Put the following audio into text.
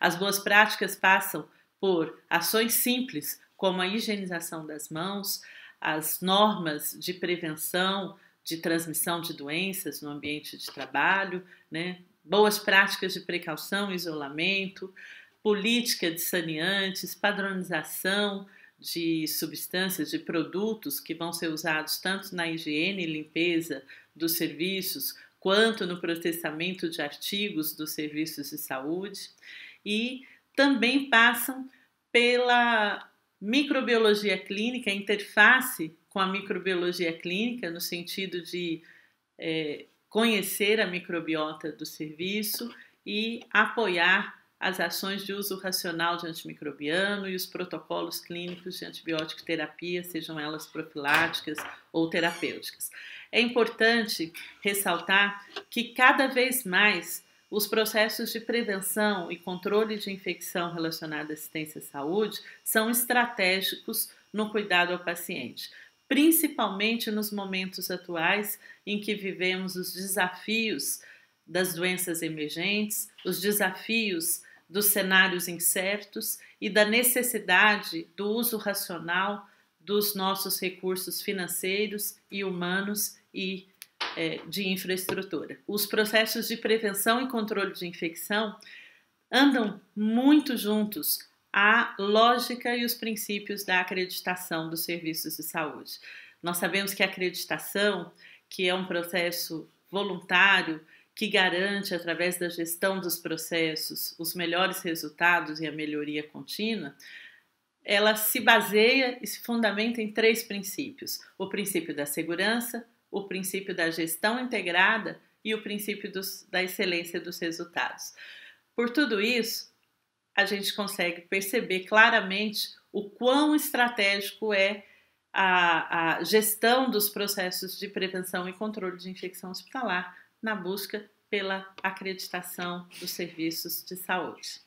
As boas práticas passam por ações simples, como a higienização das mãos, as normas de prevenção de transmissão de doenças no ambiente de trabalho, né? boas práticas de precaução e isolamento, política de saneantes, padronização de substâncias, de produtos que vão ser usados tanto na higiene e limpeza dos serviços, quanto no processamento de artigos dos serviços de saúde e também passam pela microbiologia clínica, interface com a microbiologia clínica, no sentido de é, conhecer a microbiota do serviço e apoiar as ações de uso racional de antimicrobiano e os protocolos clínicos de antibiótico terapia, sejam elas profiláticas ou terapêuticas. É importante ressaltar que cada vez mais os processos de prevenção e controle de infecção relacionada à assistência à saúde são estratégicos no cuidado ao paciente, principalmente nos momentos atuais em que vivemos os desafios das doenças emergentes, os desafios dos cenários incertos e da necessidade do uso racional dos nossos recursos financeiros e humanos e é, de infraestrutura. Os processos de prevenção e controle de infecção andam muito juntos à lógica e os princípios da acreditação dos serviços de saúde. Nós sabemos que a acreditação, que é um processo voluntário, que garante, através da gestão dos processos, os melhores resultados e a melhoria contínua, ela se baseia e se fundamenta em três princípios: o princípio da segurança, o princípio da gestão integrada e o princípio dos, da excelência dos resultados. Por tudo isso, a gente consegue perceber claramente o quão estratégico é a, a gestão dos processos de prevenção e controle de infecção hospitalar na busca pela acreditação dos serviços de saúde.